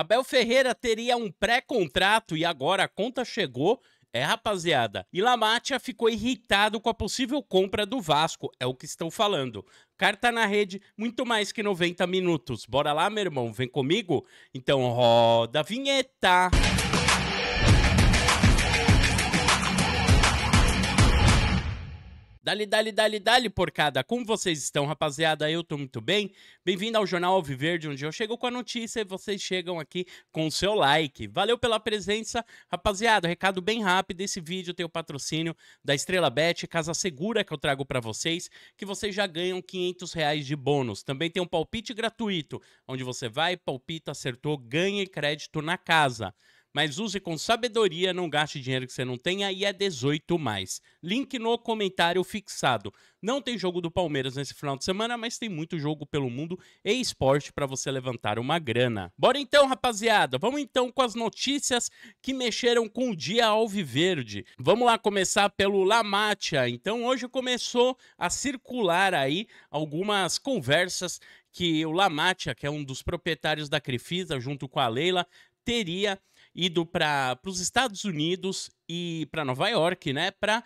Abel Ferreira teria um pré-contrato e agora a conta chegou. É, rapaziada. E Lamatia ficou irritado com a possível compra do Vasco. É o que estão falando. Carta na rede, muito mais que 90 minutos. Bora lá, meu irmão, vem comigo? Então roda a vinheta. Dali, dali, dali, dali, porcada. Como vocês estão, rapaziada? Eu tô muito bem. Bem-vindo ao Jornal Alviverde, onde eu chego com a notícia e vocês chegam aqui com o seu like. Valeu pela presença. Rapaziada, recado bem rápido. Esse vídeo tem o patrocínio da Estrela Bet, casa segura que eu trago para vocês, que vocês já ganham 500 reais de bônus. Também tem um palpite gratuito, onde você vai, palpita, acertou, ganha crédito na casa mas use com sabedoria, não gaste dinheiro que você não tem, aí é 18 mais. Link no comentário fixado. Não tem jogo do Palmeiras nesse final de semana, mas tem muito jogo pelo mundo e esporte para você levantar uma grana. Bora então, rapaziada. Vamos então com as notícias que mexeram com o dia alviverde. Vamos lá começar pelo Lamatia. Então, hoje começou a circular aí algumas conversas que o Lamatia, que é um dos proprietários da Crefisa, junto com a Leila, teria ido para os Estados Unidos e para Nova York, né, para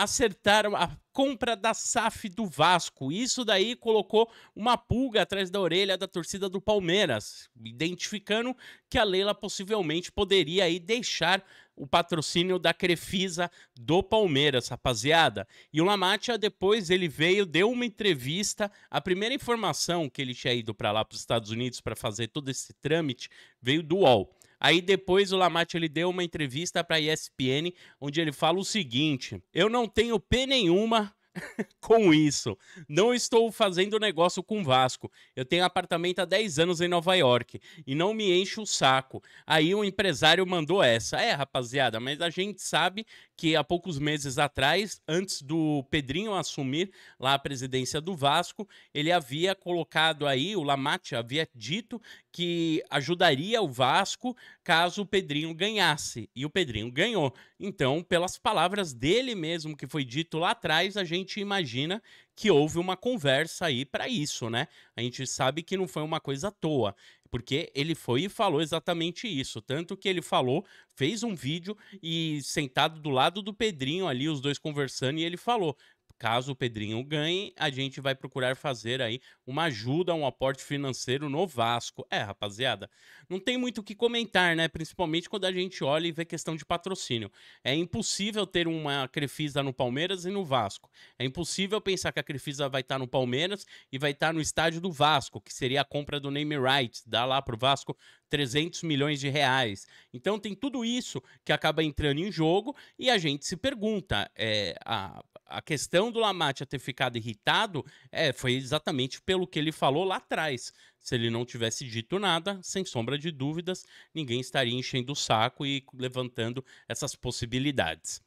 acertar a compra da SAF do Vasco. Isso daí colocou uma pulga atrás da orelha da torcida do Palmeiras, identificando que a Leila possivelmente poderia aí deixar o patrocínio da Crefisa do Palmeiras, rapaziada. E o Lamatia depois ele veio, deu uma entrevista. A primeira informação que ele tinha ido para lá para os Estados Unidos para fazer todo esse trâmite veio do UOL. Aí depois o Lamat ele deu uma entrevista para a ESPN onde ele fala o seguinte: "Eu não tenho p nenhuma com isso. Não estou fazendo negócio com Vasco. Eu tenho apartamento há 10 anos em Nova York e não me enche o saco. Aí o um empresário mandou essa. É, rapaziada, mas a gente sabe que há poucos meses atrás, antes do Pedrinho assumir lá a presidência do Vasco, ele havia colocado aí, o Lamate havia dito que ajudaria o Vasco caso o Pedrinho ganhasse. E o Pedrinho ganhou. Então, pelas palavras dele mesmo que foi dito lá atrás, a gente gente imagina que houve uma conversa aí para isso, né? A gente sabe que não foi uma coisa à toa, porque ele foi e falou exatamente isso, tanto que ele falou, fez um vídeo e sentado do lado do Pedrinho ali, os dois conversando e ele falou: Caso o Pedrinho ganhe, a gente vai procurar fazer aí uma ajuda, um aporte financeiro no Vasco. É, rapaziada, não tem muito o que comentar, né? Principalmente quando a gente olha e vê questão de patrocínio. É impossível ter uma Crefisa no Palmeiras e no Vasco. É impossível pensar que a Crefisa vai estar no Palmeiras e vai estar no estádio do Vasco, que seria a compra do name rights, dá lá pro Vasco 300 milhões de reais. Então tem tudo isso que acaba entrando em jogo e a gente se pergunta, é, a, a questão do Lamatia ter ficado irritado é, foi exatamente pelo que ele falou lá atrás. Se ele não tivesse dito nada, sem sombra de dúvidas, ninguém estaria enchendo o saco e levantando essas possibilidades.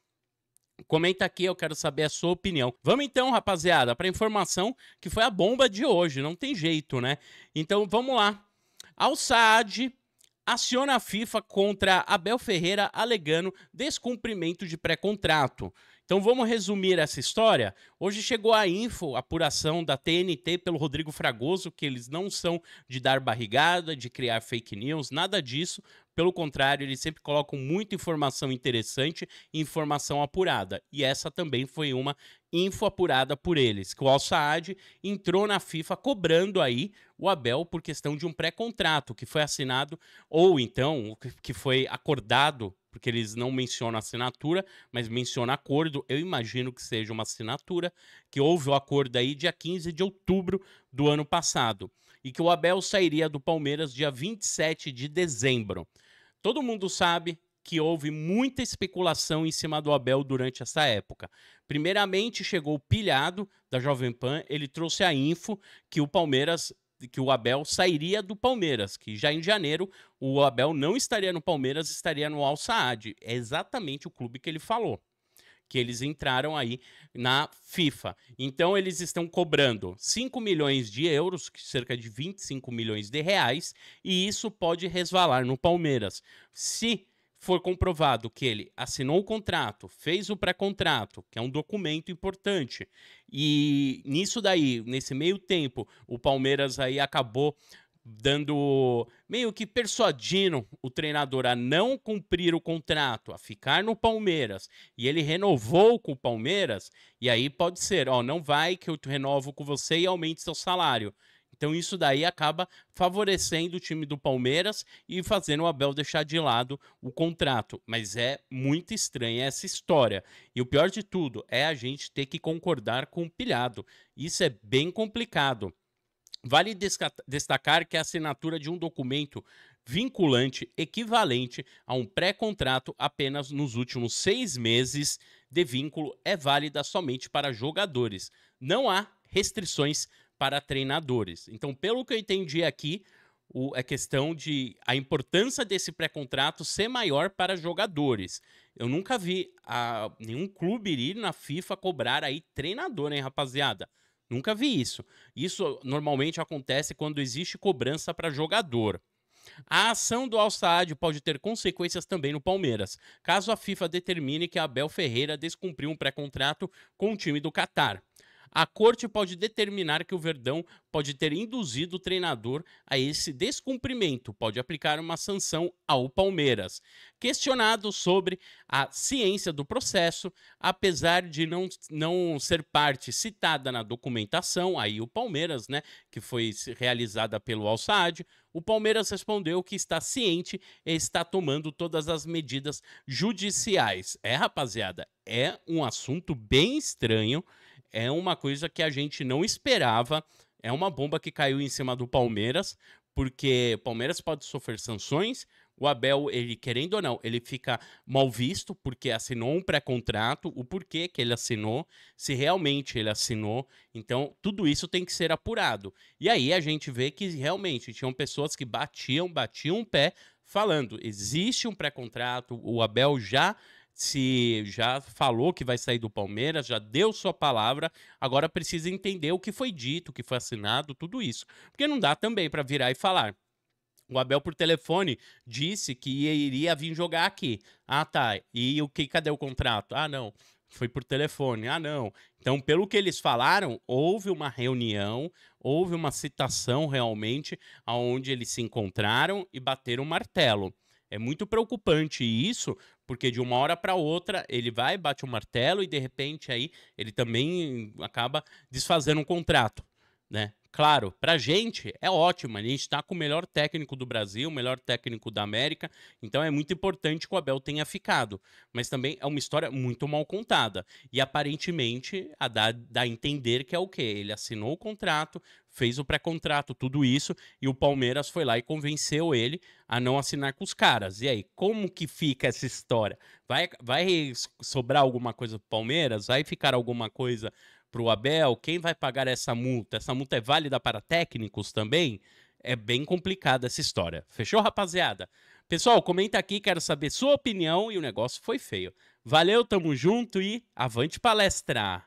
Comenta aqui, eu quero saber a sua opinião. Vamos então, rapaziada, para a informação que foi a bomba de hoje, não tem jeito, né? Então vamos lá. Al Saad aciona a FIFA contra Abel Ferreira alegando descumprimento de pré-contrato. Então vamos resumir essa história. Hoje chegou a info, a apuração da TNT pelo Rodrigo Fragoso, que eles não são de dar barrigada, de criar fake news, nada disso. Pelo contrário, eles sempre colocam muita informação interessante e informação apurada. E essa também foi uma info apurada por eles, que o Al Saad entrou na FIFA cobrando aí o Abel por questão de um pré-contrato que foi assinado ou então que foi acordado porque eles não mencionam assinatura, mas mencionam acordo. Eu imagino que seja uma assinatura, que houve o acordo aí dia 15 de outubro do ano passado, e que o Abel sairia do Palmeiras dia 27 de dezembro. Todo mundo sabe que houve muita especulação em cima do Abel durante essa época. Primeiramente, chegou o pilhado da Jovem Pan, ele trouxe a info que o Palmeiras que o Abel sairia do Palmeiras, que já em janeiro o Abel não estaria no Palmeiras, estaria no Al Saad. É exatamente o clube que ele falou. Que eles entraram aí na FIFA. Então, eles estão cobrando 5 milhões de euros, cerca de 25 milhões de reais, e isso pode resvalar no Palmeiras. Se for comprovado que ele assinou o contrato, fez o pré-contrato, que é um documento importante, e nisso daí, nesse meio tempo, o Palmeiras aí acabou dando meio que persuadindo o treinador a não cumprir o contrato, a ficar no Palmeiras, e ele renovou com o Palmeiras, e aí pode ser, ó, não vai que eu renovo com você e aumente seu salário. Então isso daí acaba favorecendo o time do Palmeiras e fazendo o Abel deixar de lado o contrato. Mas é muito estranha essa história. E o pior de tudo é a gente ter que concordar com o pilhado. Isso é bem complicado. Vale destacar que a assinatura de um documento vinculante equivalente a um pré-contrato apenas nos últimos seis meses de vínculo é válida somente para jogadores. Não há restrições para treinadores. Então, pelo que eu entendi aqui, o, a é questão de a importância desse pré-contrato ser maior para jogadores. Eu nunca vi a, nenhum clube ir na FIFA cobrar aí treinador, hein, né, rapaziada? Nunca vi isso. Isso normalmente acontece quando existe cobrança para jogador. A ação do Al-Saad pode ter consequências também no Palmeiras, caso a FIFA determine que Abel Ferreira descumpriu um pré-contrato com o time do Catar a corte pode determinar que o Verdão pode ter induzido o treinador a esse descumprimento, pode aplicar uma sanção ao Palmeiras. Questionado sobre a ciência do processo, apesar de não, não ser parte citada na documentação, aí o Palmeiras, né, que foi realizada pelo Al Saad, o Palmeiras respondeu que está ciente e está tomando todas as medidas judiciais. É, rapaziada, é um assunto bem estranho é uma coisa que a gente não esperava. É uma bomba que caiu em cima do Palmeiras, porque o Palmeiras pode sofrer sanções. O Abel, ele querendo ou não, ele fica mal visto porque assinou um pré-contrato, o porquê que ele assinou, se realmente ele assinou. Então, tudo isso tem que ser apurado. E aí a gente vê que realmente tinham pessoas que batiam, batiam o pé, falando: existe um pré-contrato, o Abel já se já falou que vai sair do Palmeiras, já deu sua palavra, agora precisa entender o que foi dito, o que foi assinado, tudo isso. Porque não dá também para virar e falar. O Abel por telefone disse que iria vir jogar aqui. Ah, tá. E o que cadê o contrato? Ah, não. Foi por telefone. Ah, não. Então, pelo que eles falaram, houve uma reunião, houve uma citação realmente aonde eles se encontraram e bateram o martelo. É muito preocupante isso, porque de uma hora para outra ele vai, bate o um martelo e de repente aí ele também acaba desfazendo um contrato, né? Claro, para a gente é ótimo, a gente está com o melhor técnico do Brasil, o melhor técnico da América, então é muito importante que o Abel tenha ficado. Mas também é uma história muito mal contada. E aparentemente a dá, dá a entender que é o quê? Ele assinou o contrato, fez o pré-contrato, tudo isso, e o Palmeiras foi lá e convenceu ele a não assinar com os caras. E aí, como que fica essa história? Vai, vai sobrar alguma coisa pro Palmeiras? Vai ficar alguma coisa pro Abel? Quem vai pagar essa multa? Essa multa é válida para técnicos também? É bem complicada essa história. Fechou, rapaziada? Pessoal, comenta aqui, quero saber sua opinião e o negócio foi feio. Valeu, tamo junto e avante palestra!